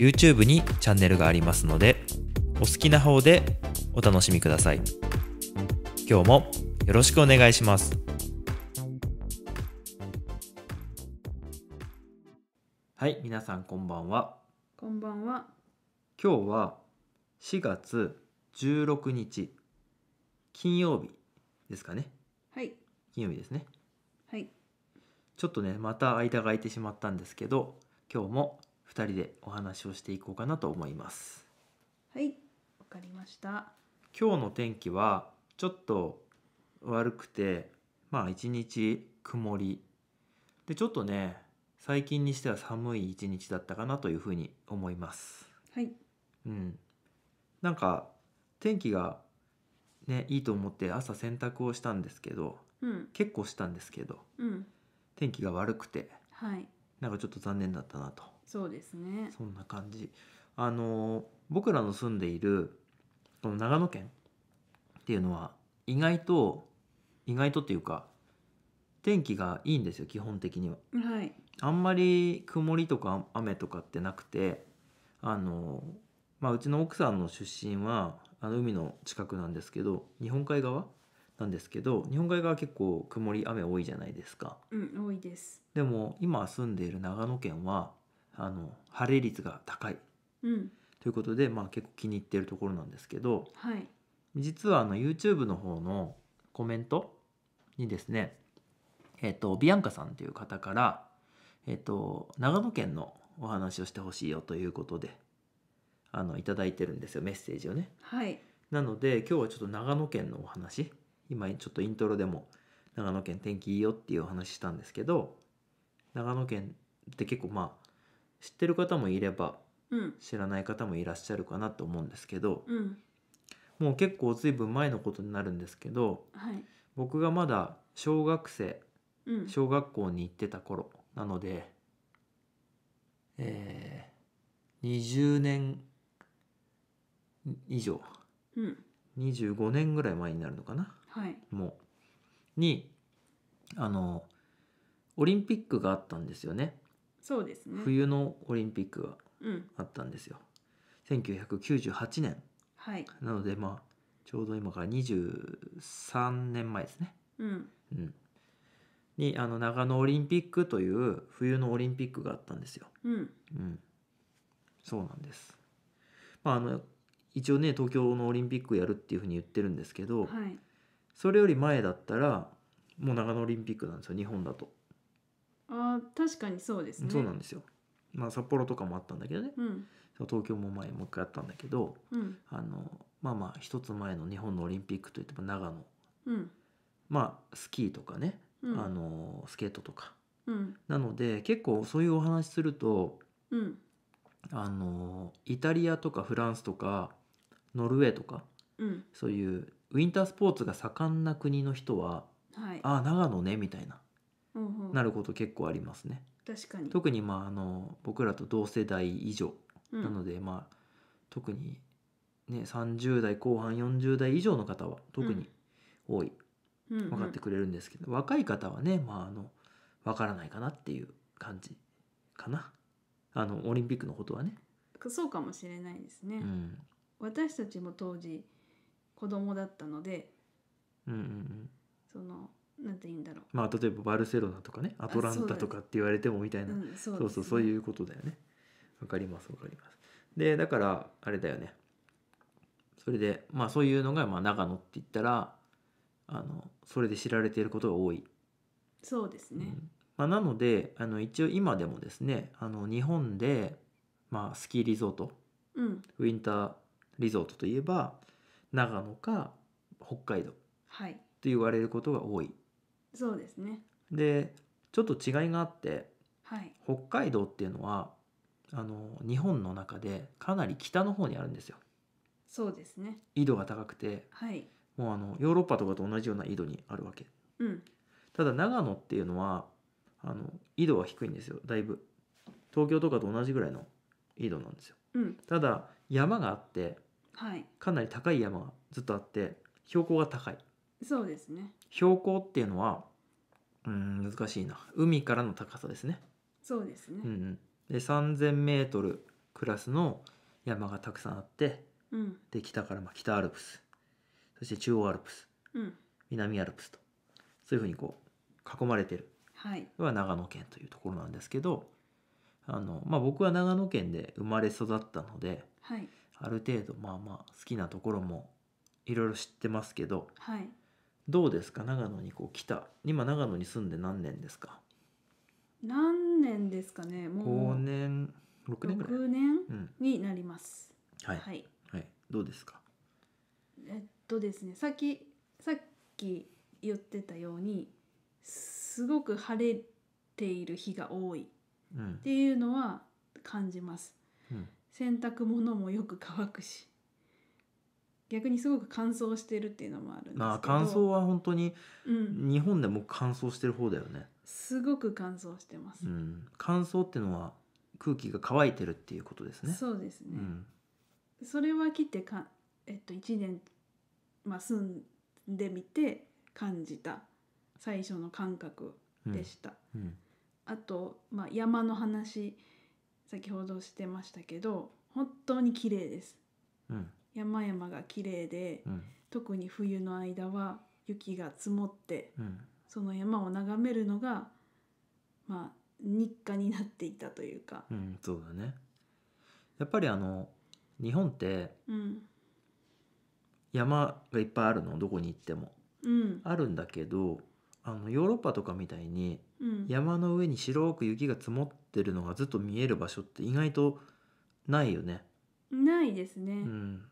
YouTube にチャンネルがありますのでお好きな方でお楽しみください今日もよろしくお願いしますはい皆さんこんばんはこんばんは今日は4月16日金曜日ですかねはい金曜日ですねはいちょっとねまた間が空いてしまったんですけど今日も人でお話をしていこうかなと思いますはいわかりました今日の天気はちょっと悪くてまあ一日曇りでちょっとね最近にしては寒い一日だったかなというふうに思いますはいうんなんか天気がねいいと思って朝洗濯をしたんですけど、うん、結構したんですけど、うん、天気が悪くて、はい、なんかちょっと残念だったなとそうですねそんな感じあの僕らの住んでいるこの長野県っていうのは意外と意外とっていうか天気がいいんですよ基本的には、はい、あんまり曇りとか雨とかってなくてあの、まあ、うちの奥さんの出身はあの海の近くなんですけど日本海側なんですけど日本海側結構曇り雨多いじゃないですか、うん、多いですでも今住んでいる長野県はあの晴れ率が高い、うん、ということで、まあ、結構気に入ってるところなんですけど、はい、実はあの YouTube の方のコメントにですね、えっとビアンカさんという方から、えっと長野県のお話をしてほしいよということであのいいてるんですよメッセージをね。はい、なので今日はちょっと長野県のお話今ちょっとイントロでも長野県天気いいよっていうお話したんですけど長野県って結構まあ知ってる方もいれば知らない方もいらっしゃるかなと思うんですけどうんもう結構ずいぶん前のことになるんですけどはい僕がまだ小学生うん小学校に行ってた頃なのでえー、20年以上うん25年ぐらい前になるのかなはいもうにあのオリンピックがあったんですよねそうですね冬のオリンピックがあったんですよ、うん、1998年、はい、なのでまあちょうど今から23年前ですね、うん、うん、にあの長野オリンピックという冬のオリンピックがあったんですよ、うん、うん、そうなんです、まあ、あの一応ね東京のオリンピックやるっていうふうに言ってるんですけど、はい、それより前だったらもう長野オリンピックなんですよ日本だと。あ確かにそうですねそうなんですよまあ札幌とかもあったんだけどね、うん、東京も前もう一回あったんだけど、うん、あのまあまあ一つ前の日本のオリンピックといっても長野、うん、まあスキーとかね、あのスケートとか、なので結構そういうお話すると、あのイタリアとかフランスとかノルウェーとか、そういうウィンタースポーツが盛んな国の人は、はい、ああ長野ねみたいな。なること結構ありますね。確かに特にまああの僕らと同世代以上なので、まあ特にね30代後半40代以上の方は特に多い、分かってくれるんですけど、若い方はねまああの分からないかなっていう感じかなあのオリンピックのことはね。そうかもしれないですね。うん、私たちも当時子供だったので、うんうんうん、そのなんて言うんだろうまあ例えばバルセロナとかねアトランタとかって言われてもみたいな、うんそうそうそうそういうことだよねわかりますわかりますでだからあれだよねそれでまあそういうのがまあ長野って言ったらあのそれで知られていることが多いそうですね、うんまあ、なのであの一応今でもですねあの日本で、まあ、スキーリゾート、うん、ウィンターリゾートといえば長野か北海道、はい、と言われることが多いそうですねでちょっと違いがあって、はい、北海道っていうのはあの日本の中でかなり北の方にあるんですよ。そうですね緯度が高くて、はい、もうあのヨーロッパとかと同じような緯度にあるわけ、うん、ただ長野っていうのはあの緯度は低いんですよだいぶ東京とかと同じぐらいの緯度なんですよ、うん、ただ山があって、はい、かなり高い山がずっとあって標高が高いそうですね標高っていうのはうん難しいな海からの高さですね。そうですね、うんで 3,000m クラスの山がたくさんあって、うんで北からまあ北アルプスそして中央アルプスうん南アルプスとそういうふうにこう囲まれてるはいは長野県というところなんですけどあの、まあ、僕は長野県で生まれ育ったのではいある程度まあまあ好きなところもいろいろ知ってますけどはいどうですか長野にこう来た今長野に住んで何年ですか何年ですかねもう5年6年ぐらい6年になります、うん、はい、はい、はい、どうですかえっとですねさっきさっき言ってたようにすごく晴れている日が多いっていうのは感じます、うん、洗濯物もよく乾くし逆にすごく乾燥してるっていうのもあるんですけど、あ、乾燥は本当に日本でも乾燥してる方だよね、うん、すごく乾燥してます、うん、乾燥っていうのは空気が乾いてるっていうことですねそうですね、うん、それは切ってか、えっと、1年、まあ、住んでみて感じた最初の感覚でした、あと、まあ、山の話先ほどしてましたけど本当に綺麗です、うん、山々が綺麗で、うん、特に冬の間は雪が積もって、うん、その山を眺めるのがまあ日課になっていたというか、うん、そうだねやっぱりあの日本って、山がいっぱいあるのどこに行っても、うん、あるんだけどあのヨーロッパとかみたいに、山の上に白く雪が積もってるのがずっと見える場所って意外とないよね。ないですね、うん、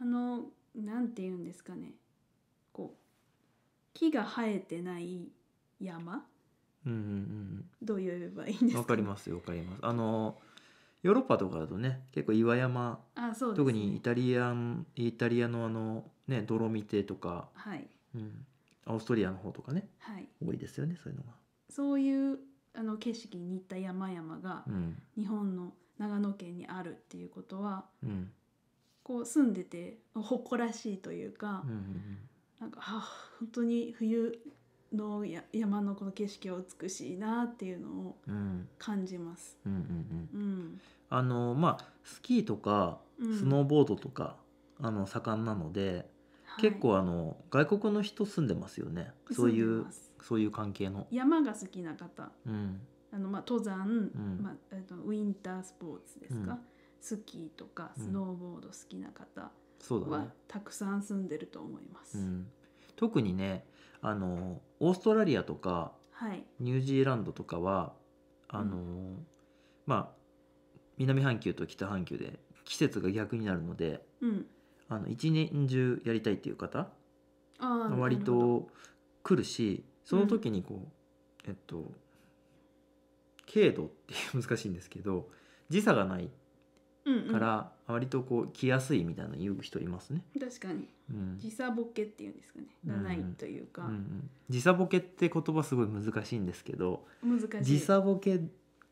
あのなんて言うんですかねこう木が生えてない山、うんうんうん、どう言えばいいんですか、わかりますよわかりますあのヨーロッパとかだとね結構岩山あそうですね、特にイタリアンイタリアのあのねドロミテとか、はいうん、オーストリアの方とかねはい、多いですよねそういうのが、そういうあの景色に似た山々がうん日本の長野県にあるっていうことはうんこう住んでて誇らしいというか、うんなんかあ本当に冬のや山のこの景色は美しいなっていうのを感じます。あのまあスキーとかスノーボードとか、うん、あの盛んなので、はい、結構あの外国の人住んでますよね。そういうそういう関係の山が好きな方、うん、あのまあ登山、うん、まあえっとウィンタースポーツですか。うんスキーとかスノーボード好きな方はたくさん住んでると思います。うん、特にねあのオーストラリアとか、はい、ニュージーランドとかはあの、うん、まあ南半球と北半球で季節が逆になるので、うん、あの一年中やりたいっていう方割と来るしその時にこう、うん、えっと軽度って難しいんですけど時差がないから、割とこう来やすいみたいな言う人いますね。確かに、うん、時差ボケっていうんですかね、うん、いというか、うんうん、時差ボケって言葉すごい難しいんですけど時差ボケ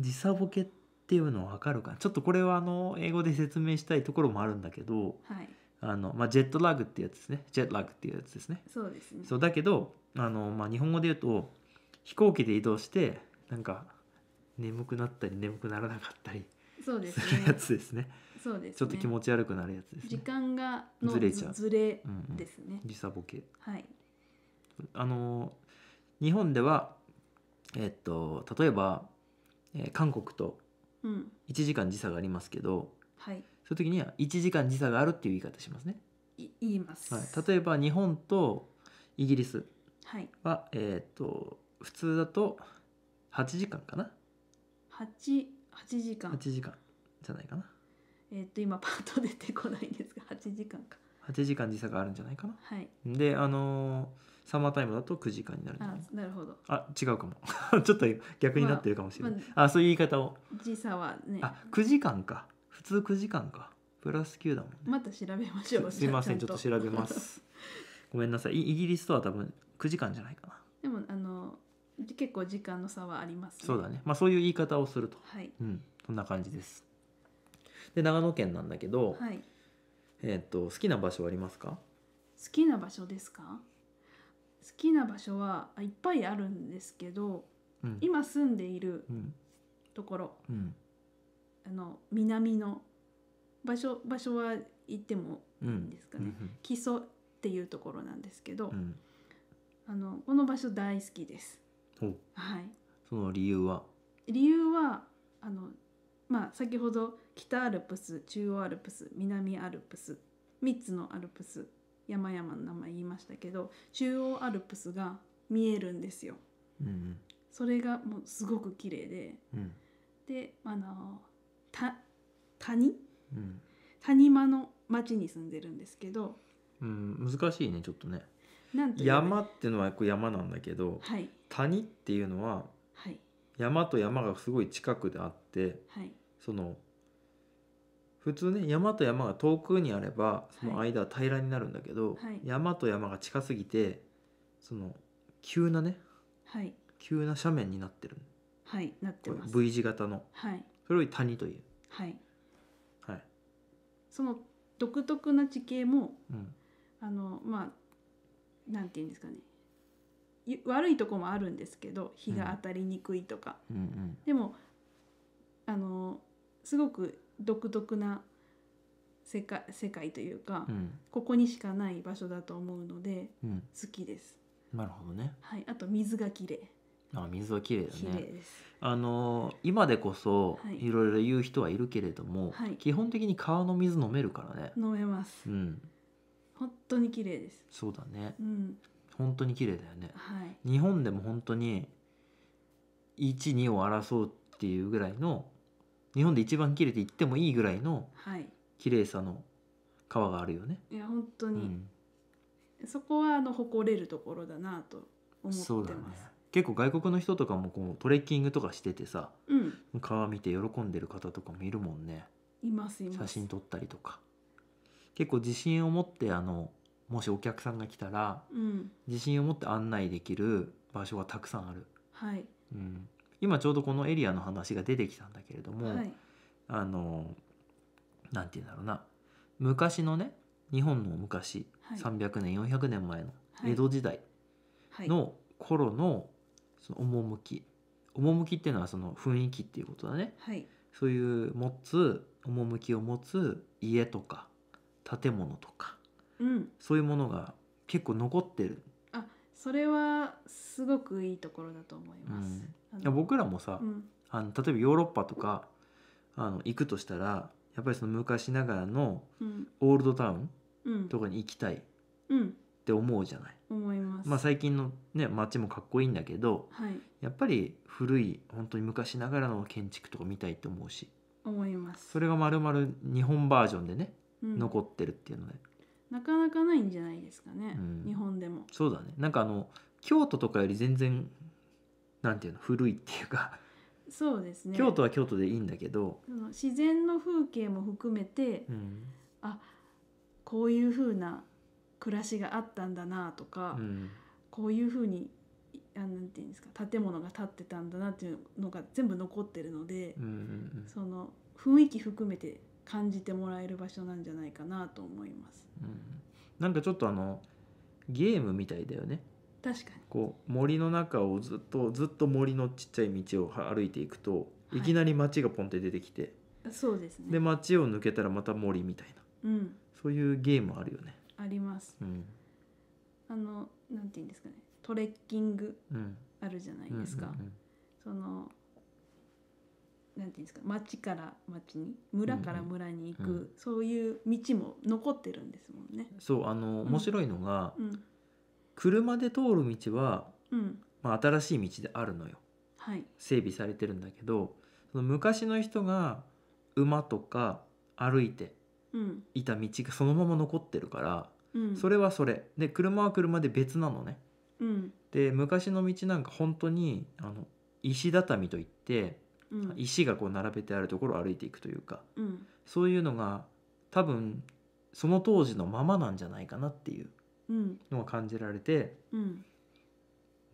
時差ボケっていうのわかるかちょっとこれはあの英語で説明したいところもあるんだけど、はいあのまあ、ジェットラグってやつですねジェットラグっていうやつですね。そうですねそうだけどあの、まあ、日本語で言うと飛行機で移動してなんか眠くなったり眠くならなかったり。そうですね、するやつですねそうです、ね、ちょっと気持ち悪くなるやつですね時間がのずれちゃうずれですね、うんうん、時差ボケはいあの日本ではえっと例えば、えー、韓国と一時間時差がありますけど、うん、はいそういう時には一時間時差があるっていう言い方しますねい言います、はい、例えば日本とイギリスは、はい、えっと普通だと八時間かな8 8時間8時間じゃないかなえっと今パット出てこないんですが8時間か8時間時差があるんじゃないかなはいであのーサマータイムだと9時間になるんなあなるほどあ違うかも ちょっと逆になってるかもしれない、まああそういう言い方を時差はねあ9時間か普通9時間かプラス9だもんねまた調べましょうすいませんちょっと調べます ごめんなさいイギリスとは多分9時間じゃないかなでもあの結構時間の差はあります、ね、そうだね、まあ、そういう言い方をすると、はいうん、そんな感じですで長野県なんだけど、はいえー、っと好きな場所ありますか好きな場所ですか好きな場所はいっぱいあるんですけど、うん、今住んでいるところ、うん、あの南の場所場所は行ってもいいんですかね、基礎っていうところなんですけど、うん、あのこの場所大好きですはい、その理由は理由はあの、まあ、先ほど北アルプス中央アルプス南アルプス3つのアルプス山々の名前言いましたけど中央アルプスが見えるんですよ。うんうん、それがもうすごく綺麗で、うん、であのた谷、うん、谷間の町に住んでるんですけど、うん、難しいねちょっとね。山っていうのは山なんだけど、はい、谷っていうのは、山と山がすごい近くであって、はい、その普通ね山と山が遠くにあればその間は平らになるんだけど、山と山が近すぎてその急なね、急な斜面になってる、はい、なってます V 字型の、それを谷という。はいはい、その独特な地形も、うん、あのまあなんて言うんですかね悪いとこもあるんですけど日が当たりにくいとか、うんうんうん、でもあのすごく独特な世界世界というか、うん、ここにしかない場所だと思うので、うん、好きです。なるほどね。はい、あと水がきれいあ水はきれいだねあの今でこそいろいろ言う人はいるけれども、はい、基本的に川の水飲めるからね飲めます、うん、当に綺麗ですそうだね、うん、本当に綺麗だよね、はい、日本でも本当に12を争うっていうぐらいの日本で一番綺麗って言ってもいいぐらいの綺麗さの川があるよね、はい、いや本当に、うん、そこはあの誇れるところだなと思ってますそうだね結構外国の人とかもこうトレッキングとかしててさ、うん、川見て喜んでる方とかもいるもんねいますいます写真撮ったりとか結構自信を持ってあのもしお客さんが来たら、うん、自信を持って案内できる場所がたくさんある、はいうん、今ちょうどこのエリアの話が出てきたんだけれども、はい、あのなんて言うんだろうな昔のね日本の昔、はい、300年400年前の江戸時代の頃のその趣趣っていうのはその雰囲気っていうことだね、はい、そういう持つ趣を持つ家とか建物とかうんそういうものが結構残ってる、それはすごくいいところだと思います、いや僕らもさ、うんあの例えばヨーロッパとかあの行くとしたらやっぱりその昔ながらのオールドタウンうんとかに行きたいっうんて思うじゃない、思います、まあ、最近の、ね、街もかっこいいんだけどはいやっぱり古い本当に昔ながらの建築とか見たいと思うし思いますそれがまるまる日本バージョンでね、うん残ってるっていうのでなかなかないんじゃないですかね、うん、日本でもそうだねなんかあの京都とかより全然なんていうの古いっていうかそうですね京都は京都でいいんだけど自然の風景も含めて、うん、あこういうふうな暮らしがあったんだなとか、うん、こういうふうにあなんていうんですか建物が建ってたんだなっていうのが全部残ってるので、うんうんうん、その雰囲気含めて感じてもらえる場所なんじゃないかなと思います。うん、なんかちょっとあのゲームみたいだよね。確かにこう森の中をずっとずっと森のちっちゃい道を歩いていくと、い、きなり町がポンって出てきてそうですねで町を抜けたらまた森みたいな、うん、そういうゲームあるよね。あります。うん、あのなんて言うんですかねトレッキングあるじゃないですか。うんそのなんていうんですか町から町に村から村に行く、うんうん、そういう道も残ってるんですもんね。そうあの、面白いのが、うん、車で通る道は、うんまあ、新しい道であるのよ、はい、整備されてるんだけどその昔の人が馬とか歩いていた道がそのまま残ってるから、うん、それはそれで車は車で別なのね。うん、で昔の道なんか本当にあの石畳といって石がこう並べてあるところを歩いていくというか、うん、そういうのが多分その当時のままなんじゃないかなっていうのが感じられて、うん、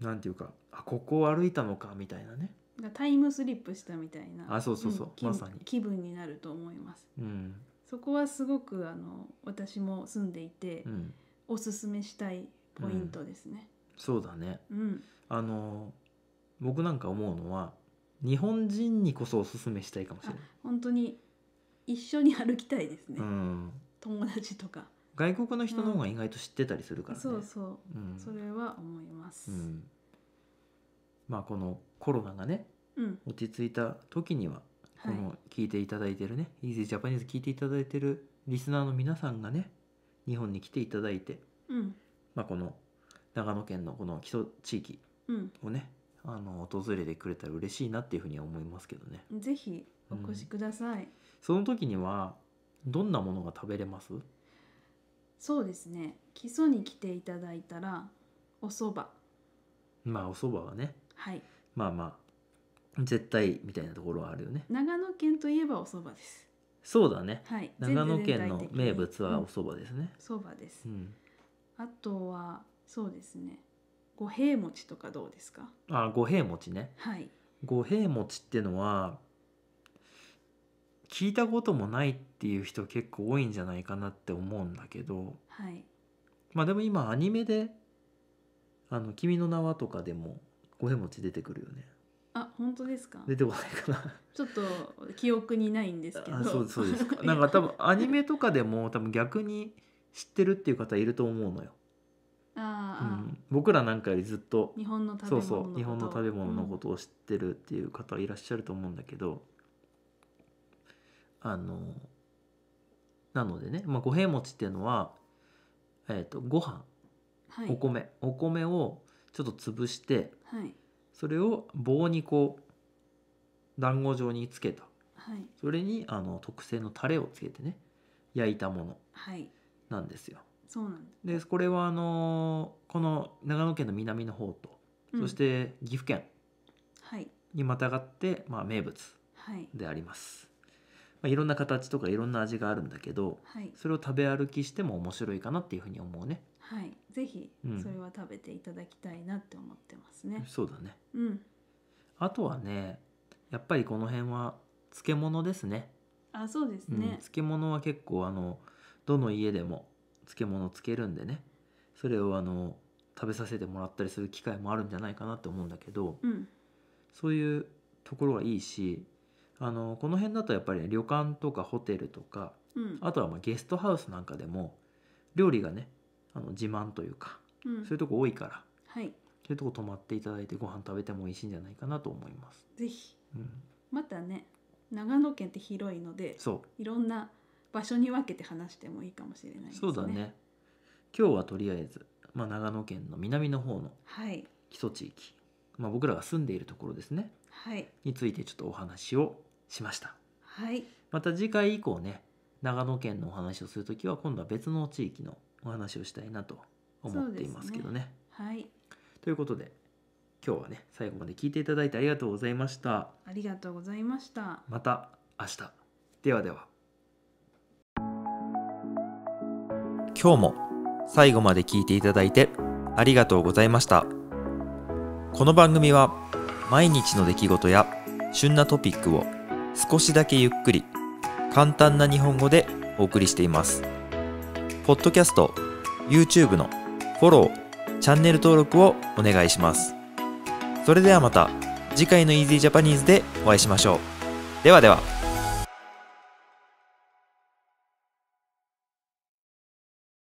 なんていうかあここを歩いたのかみたいなねタイムスリップしたみたいなあそうそうそう、うん、まさに気分になると思います、うん、そこはすごくあの私も住んでいて、うん、おすすめしたいポイントですね、そうだね、あの僕なんか思うのは日本人にこそおすすめしたいかもしれない本当に一緒に歩きたいですね、うん、友達とか外国の人の方が意外と知ってたりするからね、そうそう、うん、それは思います、うん、まあこのコロナがね、うん、落ち着いた時にはこの聞いていただいてるね「はい、e ージ y j a p a n e 聞いていただいてるリスナーの皆さんがね日本に来ていただいて、うん、まあこの長野県のこの基礎地域をね、あの訪れてくれたら嬉しいなっていうふうに思いますけどねぜひお越しください、うん、その時にはどんなものが食べれますそうですね基礎に来ていただいたらお蕎麦まあお蕎麦はねはいまあまあ絶対みたいなところはあるよね長野県といえばお蕎麦ですそうだね、はい、長野県の名物はお蕎麦ですね、うん、蕎麦です、うん、あとはそうですね五平餅とかどうですかあ五平餅ねはい五平餅ってのは聞いたこともないっていう人結構多いんじゃないかなって思うんだけど、はい、まあでも今アニメで「あの君の名は」とかでも五平餅出てくるよねあ本当ですか出てこないかなちょっと記憶にないんですけどあそうそうですか なんか多分アニメとかでも多分逆に知ってるっていう方いると思うのよあうん、僕らなんかよりずっと日本の食べ物そうそう日本の食べ物のことを知ってるっていう方いらっしゃると思うんだけど、あのなのでね、まあ、五平餅っていうのは、えーと、とご飯、はい、お米お米をちょっと潰して、はい、それを棒にこう団子状につけた、はい、それにあの特製のタレをつけてね焼いたものなんですよ。はいそうなんでこれはあのこの長野県の南の方と、うん、そして岐阜県にまたがって、はい、まあ、名物であります、はいまあ、いろんな形とかいろんな味があるんだけど、はい、それを食べ歩きしても面白いかなっていうふうに思うねはい是非それは食べていただきたいなって思ってますね、うん、そうだねうんあとはねやっぱりこの辺は漬物ですねあそうですね、うん、漬物は結構あのどの家でも漬物漬けるんでねそれをあの食べさせてもらったりする機会もあるんじゃないかなって思うんだけど、うん、そういうところはいいしあのこの辺だとやっぱり、ね、旅館とかホテルとか、うん、あとはまゲストハウスなんかでも料理がねあの自慢というか、うん、そういうとこ多いから、はい、そういうとこ泊まっていただいてご飯食べても美味しいんじゃないかなと思います。ぜひ、うん、またね長野県って広いのでいろんな場所に分けて話してもいいかもしれないですね。そうだね今日はとりあえず、まあ、長野県の南の方の基礎地域、はい、まあ、僕らが住んでいるところですね、はい、についてちょっとお話をしました。はい、また次回以降ね長野県のお話をする時は今度は別の地域のお話をしたいなと思っていますけどね。ねはい、ということで今日はね最後まで聞いていただいてありがとうございました。ありがとうございました。また明日。ではでは。今日も最後まで聞いていただいてありがとうございました。この番組は毎日の出来事や旬なトピックを少しだけゆっくり簡単な日本語でお送りしています。ポッドキャスト、YouTube のフォロー、チャンネル登録をお願いします。それではまた次回の Easy Japanese でお会いしましょう。ではでは。